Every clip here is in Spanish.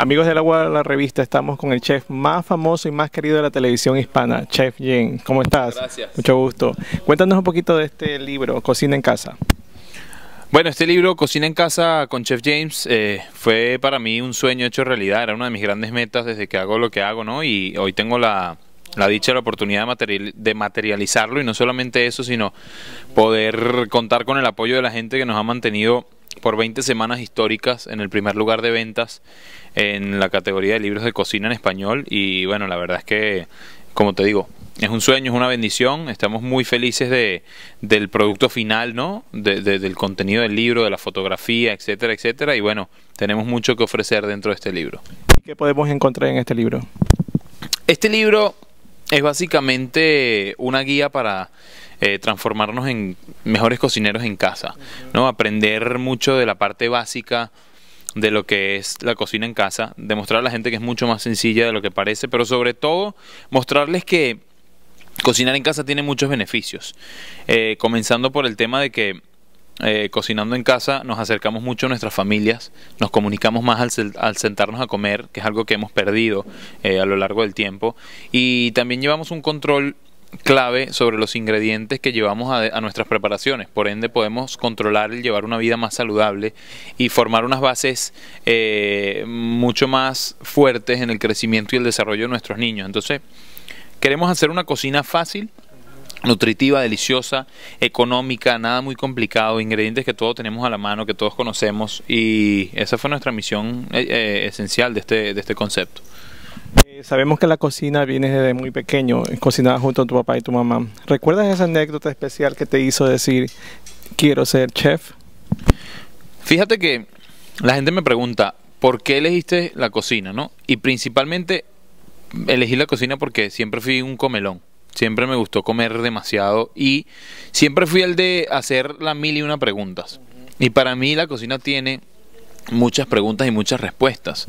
Amigos del Agua, de la revista, estamos con el chef más famoso y más querido de la televisión hispana, Chef James. ¿Cómo estás? Gracias. Mucho gusto. Cuéntanos un poquito de este libro, Cocina en Casa. Bueno, este libro, Cocina en Casa con Chef James, eh, fue para mí un sueño hecho realidad. Era una de mis grandes metas desde que hago lo que hago, ¿no? Y hoy tengo la, dicha, la oportunidad de materializarlo. Y no solamente eso, sino poder contar con el apoyo de la gente que nos ha mantenido por 20 semanas históricas en el primer lugar de ventas en la categoría de libros de cocina en español y bueno, la verdad es que, como te digo, es un sueño, es una bendición, estamos muy felices de, del producto final, ¿no? De, de, del contenido del libro, de la fotografía, etcétera, etcétera y bueno, tenemos mucho que ofrecer dentro de este libro. ¿Qué podemos encontrar en este libro? Este libro es básicamente una guía para eh, transformarnos en mejores cocineros en casa, ¿no? Aprender mucho de la parte básica de lo que es la cocina en casa, demostrar a la gente que es mucho más sencilla de lo que parece, pero sobre todo mostrarles que cocinar en casa tiene muchos beneficios, eh, comenzando por el tema de que eh, cocinando en casa, nos acercamos mucho a nuestras familias, nos comunicamos más al, sentarnos a comer, que es algo que hemos perdido eh, a lo largo del tiempo, y también llevamos un control clave sobre los ingredientes que llevamos a, nuestras preparaciones, por ende podemos controlar el llevar una vida más saludable y formar unas bases eh, mucho más fuertes en el crecimiento y el desarrollo de nuestros niños. Entonces, queremos hacer una cocina fácil, nutritiva, deliciosa, económica, nada muy complicado, ingredientes que todos tenemos a la mano, que todos conocemos y esa fue nuestra misión eh, eh, esencial de este, este concepto. Eh, sabemos que la cocina viene desde muy pequeño, cocinada junto a tu papá y tu mamá. ¿Recuerdas esa anécdota especial que te hizo decir quiero ser chef? Fíjate que la gente me pregunta, ¿por qué elegiste la cocina? ¿no? Y principalmente elegí la cocina porque siempre fui un comelón. Siempre me gustó comer demasiado y siempre fui el de hacer las mil y una preguntas. Y para mí la cocina tiene muchas preguntas y muchas respuestas.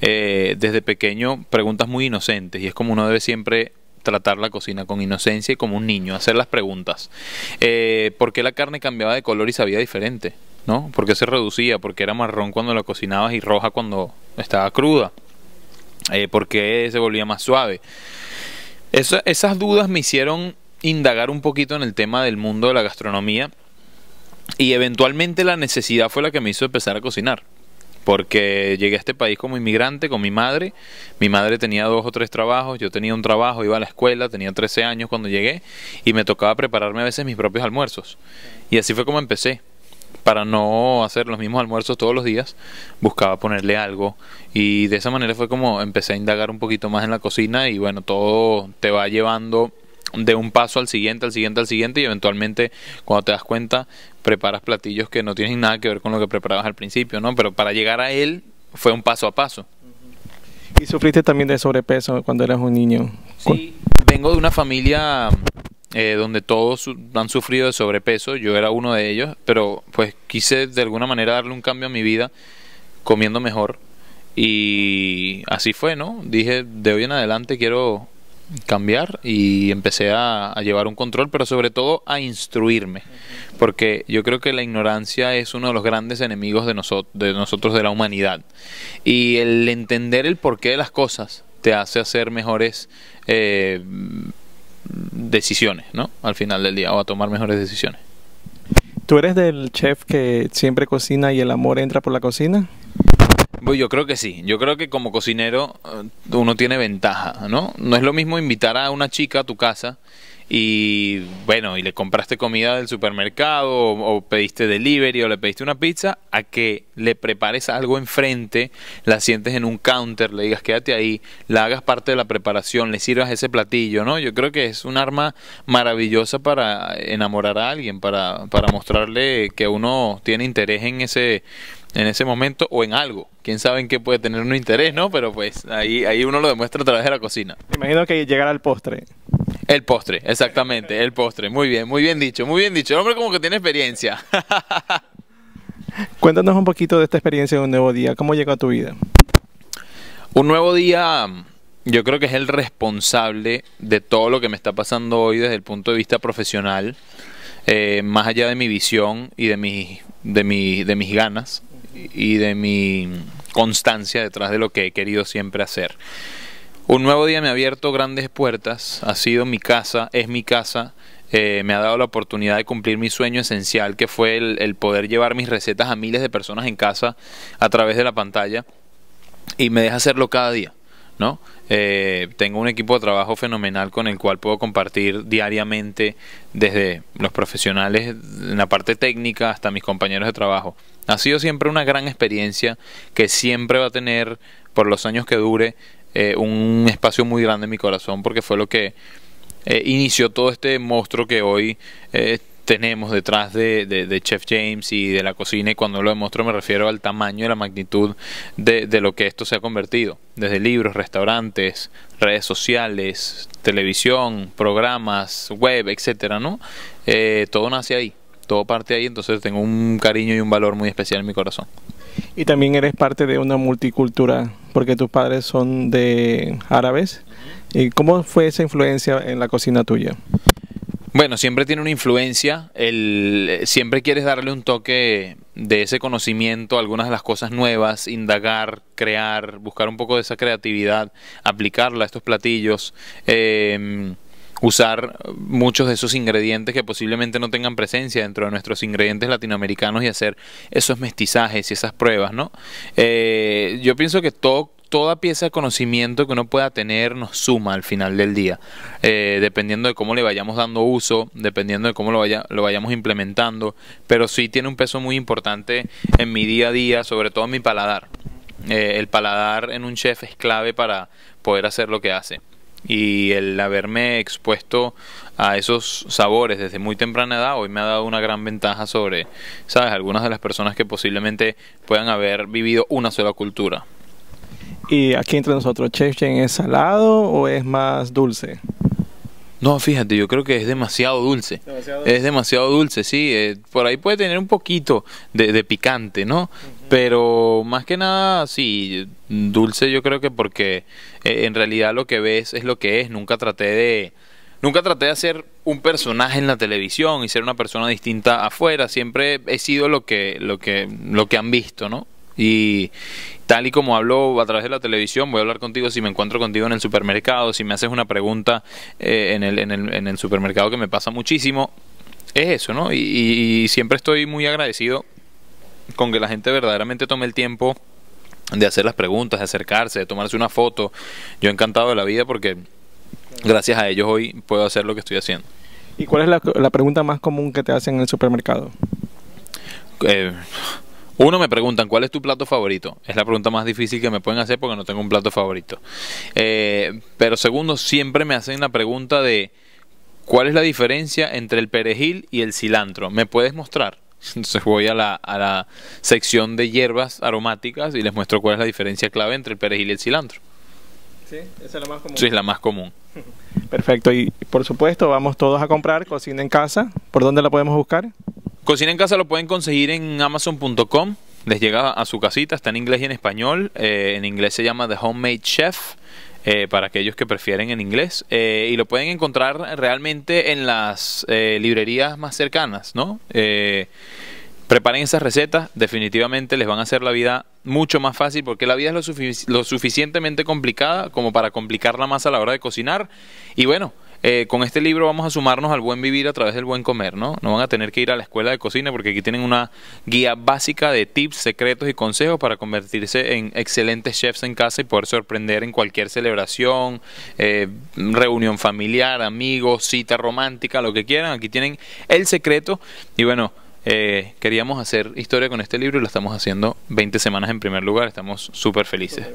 Eh, desde pequeño, preguntas muy inocentes y es como uno debe siempre tratar la cocina con inocencia y como un niño, hacer las preguntas. Eh, ¿Por qué la carne cambiaba de color y sabía diferente? ¿No? ¿Por qué se reducía? ¿Por qué era marrón cuando la cocinabas y roja cuando estaba cruda? Eh, ¿Por qué se volvía más suave? esas dudas me hicieron indagar un poquito en el tema del mundo de la gastronomía y eventualmente la necesidad fue la que me hizo empezar a cocinar. Porque llegué a este país como inmigrante con mi madre. Mi madre tenía dos o tres trabajos, yo tenía un trabajo, iba a la escuela, tenía 13 años cuando llegué y me tocaba prepararme a veces mis propios almuerzos. Y así fue como empecé para no hacer los mismos almuerzos todos los días, buscaba ponerle algo y de esa manera fue como empecé a indagar un poquito más en la cocina y bueno, todo te va llevando de un paso al siguiente, al siguiente, al siguiente y eventualmente cuando te das cuenta preparas platillos que no tienen nada que ver con lo que preparabas al principio, ¿no? Pero para llegar a él fue un paso a paso. ¿Y sufriste también de sobrepeso cuando eras un niño? Sí, vengo de una familia eh, donde todos han sufrido de sobrepeso, yo era uno de ellos, pero pues quise de alguna manera darle un cambio a mi vida comiendo mejor y así fue, ¿no? Dije, de hoy en adelante quiero cambiar y empecé a, llevar un control, pero sobre todo a instruirme, porque yo creo que la ignorancia es uno de los grandes enemigos de, nosotros, de nosotros, de la humanidad, y el entender el porqué de las cosas te hace hacer mejores eh, decisiones, ¿no? Al final del día, o a tomar mejores decisiones. ¿Tú eres del chef que siempre cocina y el amor entra por la cocina? Pues yo creo que sí. Yo creo que como cocinero eh, uno tiene ventaja, ¿no? No es lo mismo invitar a una chica a tu casa y bueno, y le compraste comida del supermercado o, pediste delivery o le pediste una pizza, a que le prepares algo enfrente, la sientes en un counter, le digas quédate ahí, la hagas parte de la preparación, le sirvas ese platillo, ¿no? Yo creo que es un arma maravillosa para enamorar a alguien, para, para mostrarle que uno tiene interés en ese en ese momento o en algo. Quién sabe en qué puede tener un interés, ¿no? Pero pues ahí, ahí uno lo demuestra a través de la cocina. Me imagino que llegar al postre. El postre, exactamente, el postre. Muy bien, muy bien dicho, muy bien dicho. El hombre como que tiene experiencia. Cuéntanos un poquito de esta experiencia de un nuevo día. ¿Cómo llegó a tu vida? Un nuevo día yo creo que es el responsable de todo lo que me está pasando hoy desde el punto de vista profesional, eh, más allá de mi visión y de, mis de, mi, de mis ganas y de mi constancia detrás de lo que he querido siempre hacer. Un nuevo día me ha abierto grandes puertas, ha sido mi casa, es mi casa, eh, me ha dado la oportunidad de cumplir mi sueño esencial, que fue el, poder llevar mis recetas a miles de personas en casa a través de la pantalla, y me deja hacerlo cada día. ¿no? Eh, tengo un equipo de trabajo fenomenal con el cual puedo compartir diariamente desde los profesionales en la parte técnica hasta mis compañeros de trabajo. Ha sido siempre una gran experiencia que siempre va a tener por los años que dure eh, un espacio muy grande en mi corazón porque fue lo que eh, inició todo este monstruo que hoy eh, tenemos detrás de, de, Chef James y de la cocina. Y cuando lo demuestro me refiero al tamaño y la magnitud de, de, lo que esto se ha convertido. Desde libros, restaurantes, redes sociales, televisión, programas, web, etcétera, ¿no? Eh, todo nace ahí, todo parte ahí. Entonces tengo un cariño y un valor muy especial en mi corazón. Y también eres parte de una multicultura, porque tus padres son de árabes. ¿Y cómo fue esa influencia en la cocina tuya? Bueno, siempre tiene una influencia, el, siempre quieres darle un toque de ese conocimiento, algunas de las cosas nuevas, indagar, crear, buscar un poco de esa creatividad, aplicarla a estos platillos. Em, usar muchos de esos ingredientes que posiblemente no tengan presencia dentro de nuestros ingredientes latinoamericanos y hacer esos mestizajes y esas pruebas, ¿no? Eh, yo pienso que toda pieza de conocimiento que uno pueda tener nos suma al final del día, eh, dependiendo de cómo le vayamos dando uso, dependiendo de cómo lo, lo vayamos implementando, pero sí tiene un peso muy importante en mi día a día, sobre todo en mi paladar. Eh, el paladar en un chef es clave para poder hacer lo que hace y el haberme expuesto a esos sabores desde muy temprana edad hoy me ha dado una gran ventaja sobre, sabes, algunas de las personas que posiblemente puedan haber vivido una sola cultura. Y aquí entre nosotros, ¿Chechen es salado o es más dulce? No, fíjate, yo creo que es demasiado dulce. Es demasiado dulce, sí. Eh, por ahí puede tener un poquito de, de picante, ¿no? Pero más que nada, sí, dulce yo creo que porque eh, en realidad lo que ves es lo que es. Nunca traté de... Nunca traté de hacer un personaje en la televisión y ser una persona distinta afuera. Siempre he sido lo que, lo que, lo que han visto, ¿no? Y tal y como hablo a través de la televisión, voy a hablar contigo si me encuentro contigo en el supermercado, si me haces una pregunta eh, en, el, en, el, en supermercado que me pasa muchísimo. Es eso, ¿no? y siempre estoy muy agradecido con que la gente verdaderamente tome el tiempo de hacer las preguntas, de acercarse, de tomarse una foto. Yo he encantado de la vida porque gracias a ellos hoy puedo hacer lo que estoy haciendo. ¿Y cuál es la, pregunta más común que te hacen en el supermercado? Eh, uno me preguntan, ¿cuál es tu plato favorito? Es la pregunta más difícil que me pueden hacer porque no tengo un plato favorito. Eh, pero segundo, siempre me hacen la pregunta de, ¿cuál es la diferencia entre el perejil y el cilantro? ¿Me puedes mostrar? Entonces voy a la, sección de hierbas aromáticas y les muestro cuál es la diferencia clave entre el perejil y el cilantro. Sí, esa es la más común. Sí, es la más común. Perfecto, y por supuesto vamos todos a comprar Cocina en Casa. ¿Por dónde la podemos buscar? Cocina en Casa lo pueden conseguir en amazon.com. Les llega a su casita, está en inglés y en español. Eh, en inglés se llama The Homemade Chef eh, para aquellos que prefieren en inglés. Eh, y lo pueden encontrar realmente en las eh, librerías más cercanas, ¿no? preparen esas recetas, definitivamente les van a hacer la vida mucho más fácil porque la vida es lo suficientemente complicada como para complicarla más a la hora de cocinar. Y bueno, eh, con este libro vamos a sumarnos al buen vivir a través del buen comer, ¿no? No van a tener que ir a la escuela de cocina porque aquí tienen una guía básica de tips, secretos y consejos para convertirse en excelentes chefs en casa y poder sorprender en cualquier celebración, eh, reunión familiar, amigos, cita romántica, lo que quieran. Aquí tienen el secreto y bueno. Eh, queríamos hacer historia con este libro y lo estamos haciendo 20 semanas en primer lugar. Estamos súper felices.